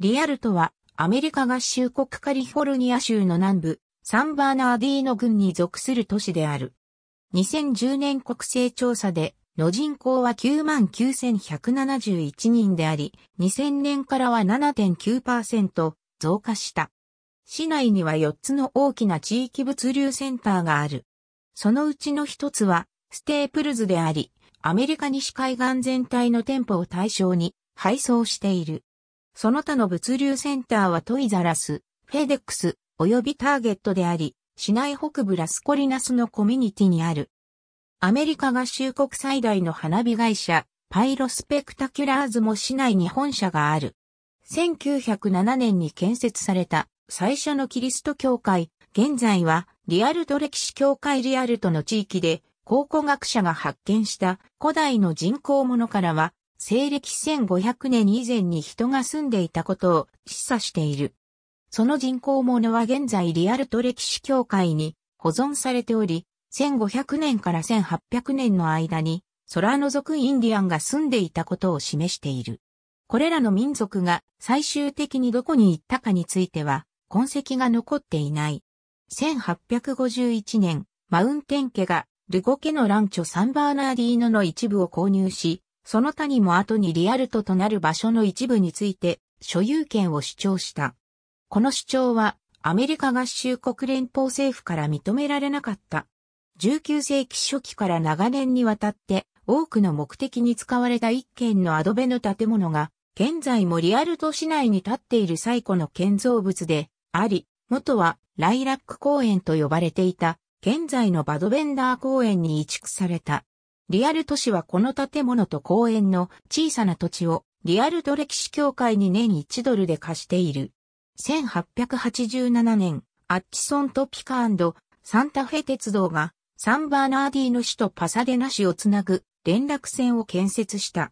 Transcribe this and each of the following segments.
リアルとは、アメリカ合衆国カリフォルニア州の南部、サンバーナーディーノ郡に属する都市である。2010年国勢調査で、の人口は99,171人であり、2000年からは7.9%増加した。市内には4つの大きな地域物流センターがある。そのうちの一つは、ステープルズであり、アメリカ西海岸全体の店舗を対象に配送している。その他の物流センターはトイザラス、フェデックス、及びターゲットであり、市内北部ラスコリナスのコミュニティにある。アメリカ合衆国最大の花火会社、パイロスペクタキュラーズも市内に本社がある。1907年に建設された最初のキリスト教会、現在はリアルト歴史教会リアルトの地域で考古学者が発見した古代の人工物からは西暦1500年以前に人が住んでいたことを示唆している。その人も物は現在リアルト歴史協会に保存されており、1500年から1800年の間に空のくインディアンが住んでいたことを示している。これらの民族が最終的にどこに行ったかについては痕跡が残っていない。1851年、マウンテン家がルゴ家のランチョ・サンバーナーディーノの一部を購入し、その他にも後にリアルトとなる場所の一部について所有権を主張した。この主張はアメリカ合衆国連邦政府から認められなかった。19世紀初期から長年にわたって多くの目的に使われた一軒のアドベの建物が現在もリアルト市内に建っている最古の建造物であり、元はライラック公園と呼ばれていた現在のバドベンダー公園に移築された。リアル都市はこの建物と公園の小さな土地をリアルド歴史協会に年1ドルで貸している。1887年、アッチソンとピカサンタフェ鉄道がサンバーナーディの市とパサデナ市をつなぐ連絡線を建設した。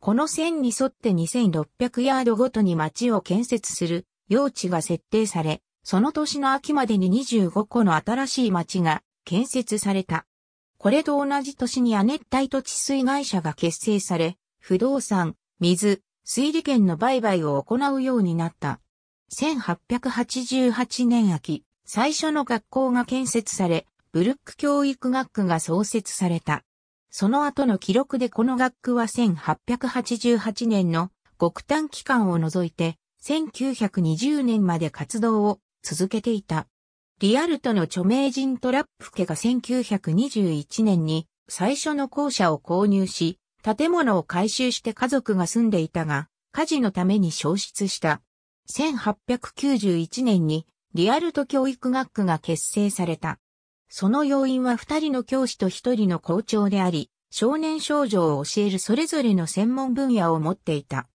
この線に沿って2600ヤードごとに町を建設する用地が設定され、その年の秋までに25個の新しい町が建設された。これと同じ年に亜熱帯と地水会社が結成され、不動産、水、水利権の売買を行うようになった。1888年秋、最初の学校が建設され、ブルック教育学区が創設された。その後の記録でこの学区は1888年の極端期間を除いて1920年まで活動を続けていた。リアルトの著名人トラップ家が1921年に最初の校舎を購入し、建物を改修して家族が住んでいたが、火事のために消失した。1891年にリアルト教育学区が結成された。その要因は二人の教師と一人の校長であり、少年少女を教えるそれぞれの専門分野を持っていた。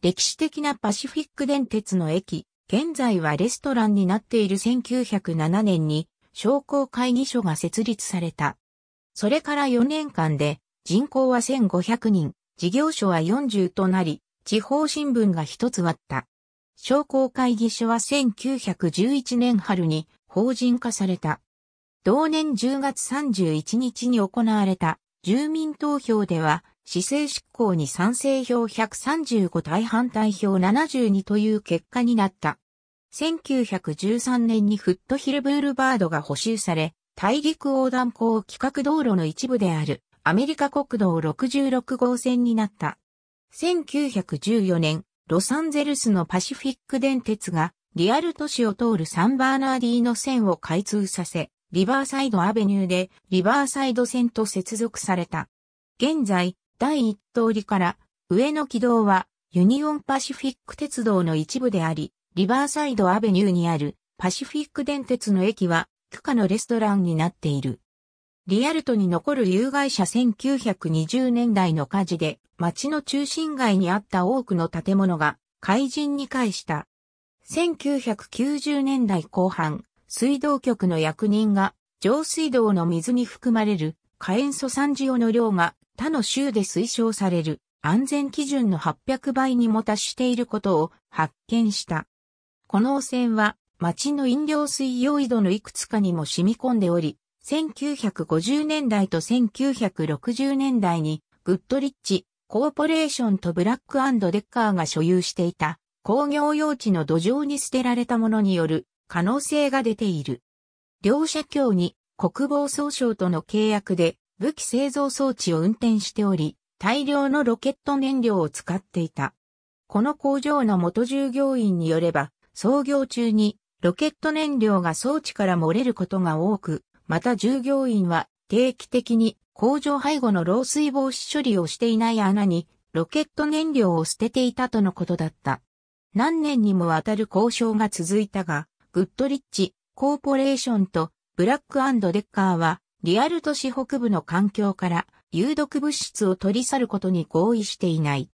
歴史的なパシフィック電鉄の駅、現在はレストランになっている1907年に商工会議所が設立された。それから4年間で人口は1500人、事業所は40となり、地方新聞が一つ割った。商工会議所は1911年春に法人化された。同年10月31日に行われた住民投票では市政執行に賛成票135対反対票72という結果になった。1913年にフットヒルブールバードが補修され、大陸横断港規格道路の一部であるアメリカ国道66号線になった。1914年、ロサンゼルスのパシフィック電鉄がリアル都市を通るサンバーナーディーの線を開通させ、リバーサイドアベニューでリバーサイド線と接続された。現在、第1通りから、上の軌道は、ユニオンパシフィック鉄道の一部であり、リバーサイドアベニューにある、パシフィック電鉄の駅は、区下のレストランになっている。リアルトに残る有害者1920年代の火事で、町の中心街にあった多くの建物が、怪人に返した。1990年代後半、水道局の役人が、上水道の水に含まれる火塩素酸ジオの量が他の州で推奨される安全基準の800倍にも達していることを発見した。この汚染は町の飲料水用井戸のいくつかにも染み込んでおり、1950年代と1960年代にグッドリッチ、コーポレーションとブラックデッカーが所有していた工業用地の土壌に捨てられたものによる可能性が出ている。両社協に国防総省との契約で武器製造装置を運転しており、大量のロケット燃料を使っていた。この工場の元従業員によれば、創業中にロケット燃料が装置から漏れることが多く、また従業員は定期的に工場背後の漏水防止処理をしていない穴にロケット燃料を捨てていたとのことだった。何年にもわたる交渉が続いたが、グッドリッチ、コーポレーションとブラックデッカーは、リアル都市北部の環境から有毒物質を取り去ることに合意していない。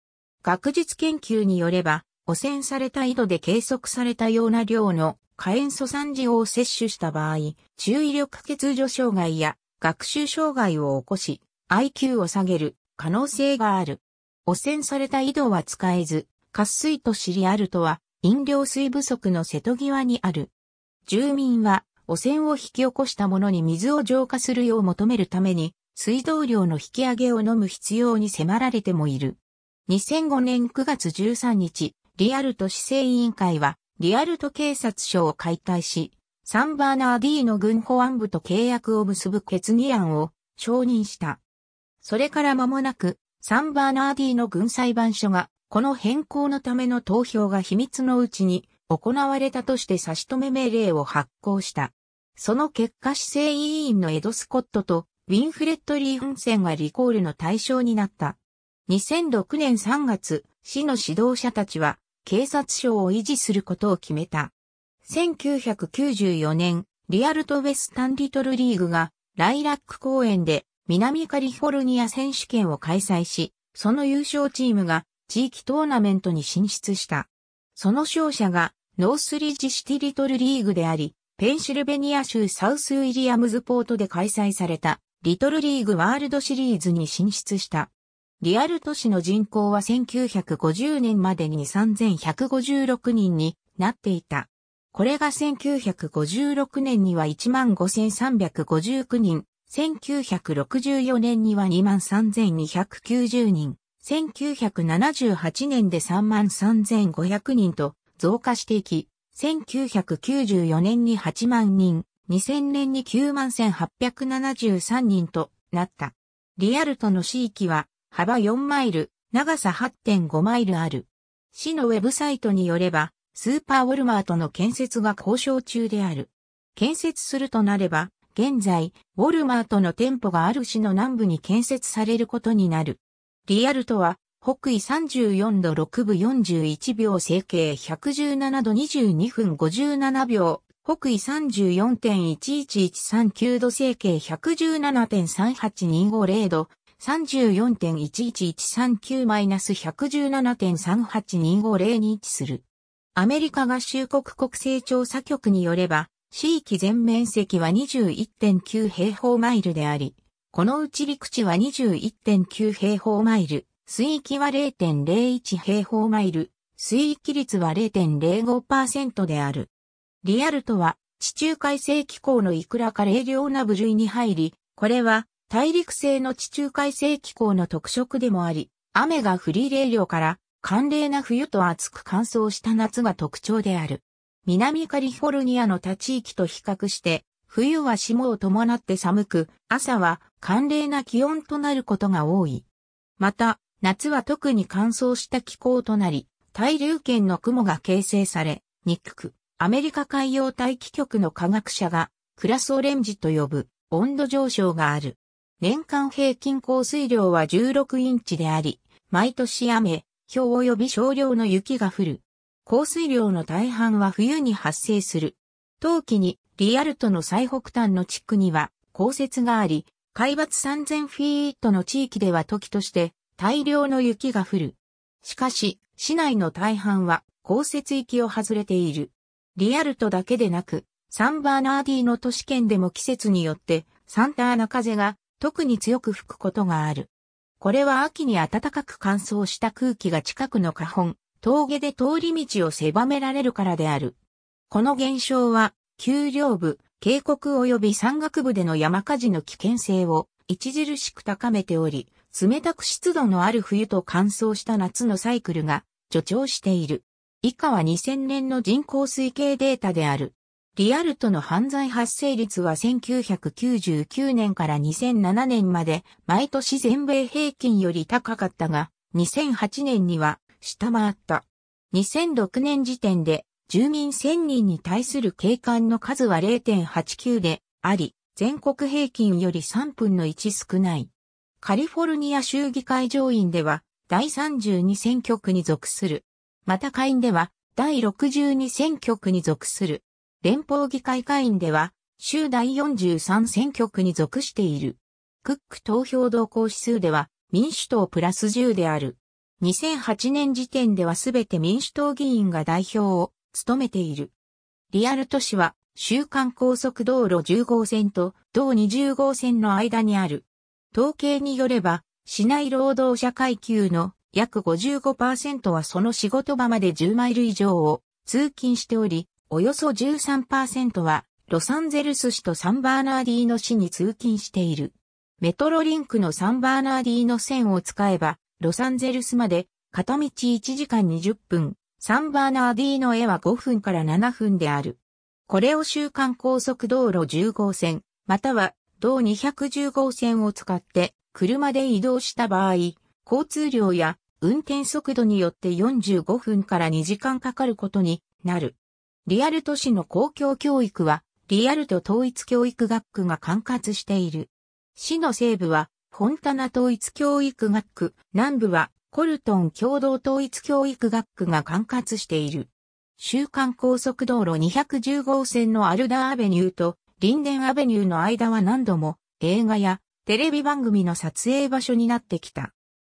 学術研究によれば、汚染された井戸で計測されたような量の火塩素酸塩を摂取した場合、注意力欠如障害や学習障害を起こし、IQ を下げる可能性がある。汚染された井戸は使えず、渇水と知りあるとは、飲料水不足の瀬戸際にある。住民は汚染を引き起こしたものに水を浄化するよう求めるために、水道量の引き上げを飲む必要に迫られてもいる。2005年9月13日、リアルト市政委員会は、リアルト警察署を解体し、サンバーナーディーの軍保安部と契約を結ぶ決議案を承認した。それから間もなく、サンバーナーディーの軍裁判所が、この変更のための投票が秘密のうちに行われたとして差し止め命令を発行した。その結果市政委員のエド・スコットとウィンフレッド・リー・フンセンがリコールの対象になった。2006年3月、市の指導者たちは警察署を維持することを決めた。1994年、リアルト・ウェスタン・リトル・リーグがライラック公園で南カリフォルニア選手権を開催し、その優勝チームが地域トーナメントに進出した。その勝者がノースリッジシティリトルリーグであり、ペンシルベニア州サウスウィリアムズポートで開催されたリトルリーグワールドシリーズに進出した。リアル都市の人口は1950年までに3156人になっていた。これが1956年には15,359人、1964年には23,290人、1978年で33,500人と増加していき、1994年に8万人、2000年に91,873人となった。リアルトの市域は幅4マイル、長さ8.5マイルある。市のウェブサイトによれば、スーパーウォルマートの建設が交渉中である。建設するとなれば、現在、ウォルマートの店舗がある市の南部に建設されることになる。リアルとは、北緯34度6分41秒整形117度22分57秒、北緯34.11139度整形117.38250度、34.11139-117.38250に位置する。アメリカ合衆国国勢調査局によれば、地域全面積は21.9平方マイルであり、このうち陸地は21.9平方マイル、水域は0.01平方マイル、水域率は0.05%である。リアルとは、地中海性気候のいくらか冷涼な部類に入り、これは大陸性の地中海性気候の特色でもあり、雨が降り冷涼から寒冷な冬と暑く乾燥した夏が特徴である。南カリフォルニアの他地域と比較して、冬は霜を伴って寒く、朝は寒冷な気温となることが多い。また、夏は特に乾燥した気候となり、対流圏の雲が形成され、にくく、アメリカ海洋大気局の科学者が、クラスオレンジと呼ぶ温度上昇がある。年間平均降水量は16インチであり、毎年雨、氷及び少量の雪が降る。降水量の大半は冬に発生する。冬季にリアルトの最北端の地区には降雪があり、海抜3000フィートの地域では時として大量の雪が降る。しかし、市内の大半は降雪域を外れている。リアルトだけでなく、サンバーナーディの都市圏でも季節によってサンターな風が特に強く吹くことがある。これは秋に暖かく乾燥した空気が近くの花本、峠で通り道を狭められるからである。この現象は、丘陵部、渓谷及び山岳部での山火事の危険性を著しく高めており、冷たく湿度のある冬と乾燥した夏のサイクルが助長している。以下は2000年の人口推計データである。リアルトの犯罪発生率は1999年から2007年まで毎年全米平均より高かったが、2008年には下回った。2006年時点で住民1000人に対する警官の数は0.89であり、全国平均より3分の1少ない。カリフォルニア州議会上院では第32選挙区に属する。また下院では第62選挙区に属する。連邦議会下院では州第43選挙区に属している。クック投票動向指数では民主党プラス10である。2008年時点ではすべて民主党議員が代表を務めている。リアル都市は、週間高速道路10号線と同20号線の間にある。統計によれば、市内労働者階級の約55%はその仕事場まで10マイル以上を通勤しており、およそ13%はロサンゼルス市とサンバーナーディーノ市に通勤している。メトロリンクのサンバーナーディーノ線を使えば、ロサンゼルスまで片道1時間20分、サンバーナーディーの絵は5分から7分である。これを週間高速道路10号線、または同210号線を使って車で移動した場合、交通量や運転速度によって45分から2時間かかることになる。リアル都市の公共教育は、リアルと統一教育学区が管轄している。市の西部は、フォンタナ統一教育学区、南部はコルトン共同統一教育学区が管轄している。週間高速道路210号線のアルダーアベニューとリンデンアベニューの間は何度も映画やテレビ番組の撮影場所になってきた。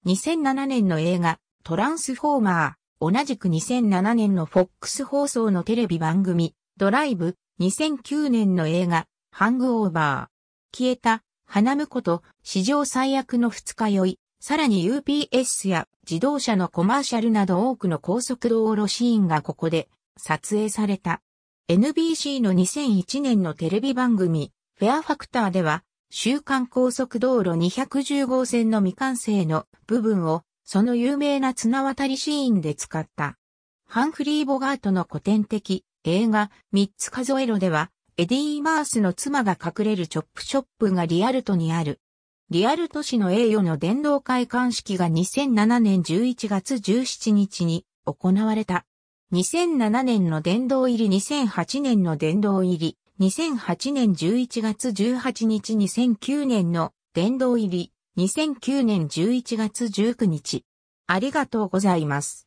2007年の映画トランスフォーマー、同じく2007年の FOX 放送のテレビ番組ドライブ、2009年の映画ハングオーバー、消えた花婿と史上最悪の二日酔い、さらに UPS や自動車のコマーシャルなど多くの高速道路シーンがここで撮影された。NBC の2001年のテレビ番組、フェアファクターでは、週刊高速道路210号線の未完成の部分を、その有名な綱渡りシーンで使った。ハンフリー・ボガートの古典的映画、三つ数えろでは、エディ・マースの妻が隠れるチョップショップがリアルトにあるリアル都市の栄誉の殿堂開館式が2007年11月17日に行われた。2007年の殿堂入り2008年の殿堂入り、2008年11月18日2009年の殿堂入り、2009年11月19日。ありがとうございます。